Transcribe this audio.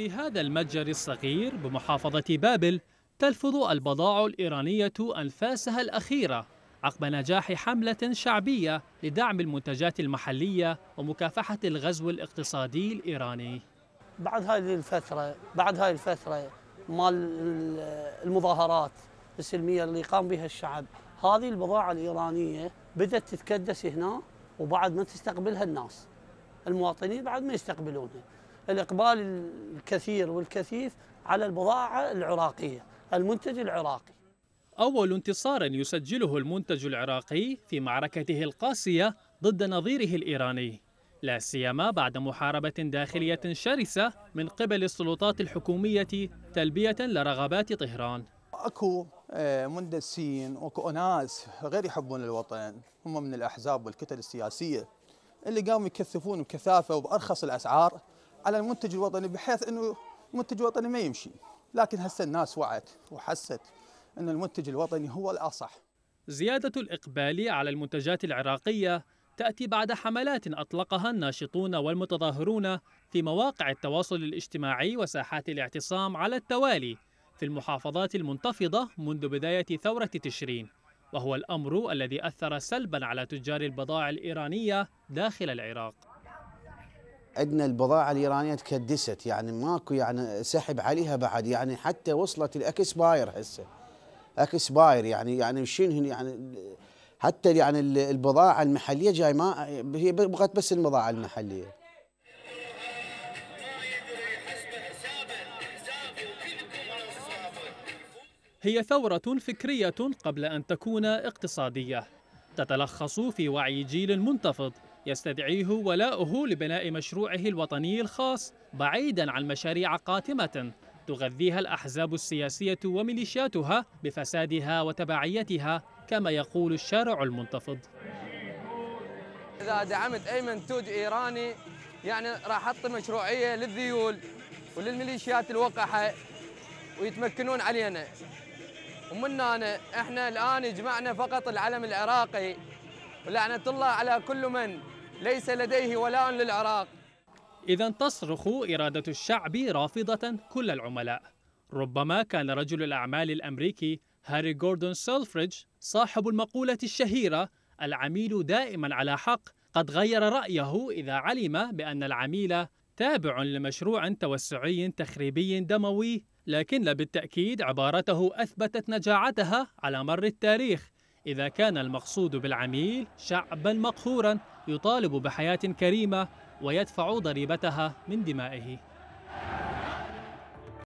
في هذا المتجر الصغير بمحافظة بابل تلفظ البضاعة الإيرانية أنفاسها الأخيرة عقب نجاح حملة شعبية لدعم المنتجات المحلية ومكافحة الغزو الاقتصادي الإيراني بعد هذه الفترة بعد هذه الفترة مال المظاهرات السلمية اللي قام بها الشعب هذه البضاعة الإيرانية بدأت تتكدس هنا وبعد ما تستقبلها الناس المواطنين بعد ما يستقبلونها الإقبال الكثير والكثيف على البضاعة العراقية المنتج العراقي أول انتصار يسجله المنتج العراقي في معركته القاسية ضد نظيره الإيراني لا سيما بعد محاربة داخلية شرسة من قبل السلطات الحكومية تلبية لرغبات طهران اكو آه، مندسين واكو أناس غير يحبون الوطن هم من الاحزاب والكتل السياسيه اللي قاموا يكثفون بكثافه وبارخص الاسعار على المنتج الوطني بحيث انه المنتج الوطني ما يمشي لكن هسه الناس وعت وحست ان المنتج الوطني هو الاصح زياده الاقبال على المنتجات العراقيه تاتي بعد حملات اطلقها الناشطون والمتظاهرون في مواقع التواصل الاجتماعي وساحات الاعتصام على التوالي في المحافظات المنتفضه منذ بدايه ثوره تشرين وهو الامر الذي اثر سلبا على تجار البضائع الايرانيه داخل العراق عندنا البضاعة الإيرانية تكدست يعني ماكو يعني سحب عليها بعد يعني حتى وصلت الأكس باير هسه أكس باير يعني يعني شنو يعني حتى يعني البضاعة المحلية جاي ما هي بغت بس البضاعة المحلية هي ثورة فكرية قبل أن تكون اقتصادية تتلخص في وعي جيل منتفض يستدعيه ولاؤه لبناء مشروعه الوطني الخاص بعيدا عن مشاريع قاتمة تغذيها الأحزاب السياسية وميليشياتها بفسادها وتبعيتها كما يقول الشارع المنتفض إذا دعمت أي منتوج إيراني يعني راح أحط مشروعية للذيول وللميليشيات الوقحة ويتمكنون علينا ومن هنا احنا الآن جمعنا فقط العلم العراقي ولعنة الله على كل من ليس لديه ولاء للعراق إذا تصرخ إرادة الشعب رافضة كل العملاء ربما كان رجل الأعمال الأمريكي هاري جوردون سولفريدج صاحب المقولة الشهيرة العميل دائما على حق قد غير رأيه إذا علم بأن العميل تابع لمشروع توسعي تخريبي دموي لكن بالتأكيد عبارته أثبتت نجاعتها على مر التاريخ إذا كان المقصود بالعميل شعبا مقهورا يطالب بحياة كريمة ويدفع ضريبتها من دمائه